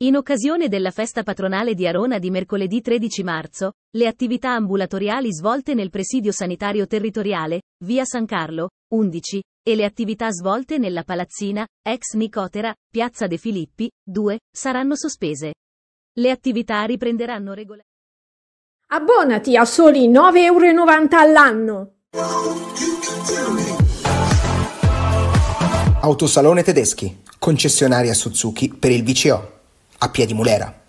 In occasione della festa patronale di Arona di mercoledì 13 marzo, le attività ambulatoriali svolte nel presidio sanitario territoriale, via San Carlo, 11, e le attività svolte nella palazzina, ex Nicotera, piazza De Filippi, 2, saranno sospese. Le attività riprenderanno regolarmente. Abbonati a soli 9,90 euro all'anno. Autosalone Tedeschi, concessionaria Suzuki per il VCO a piedi mulera.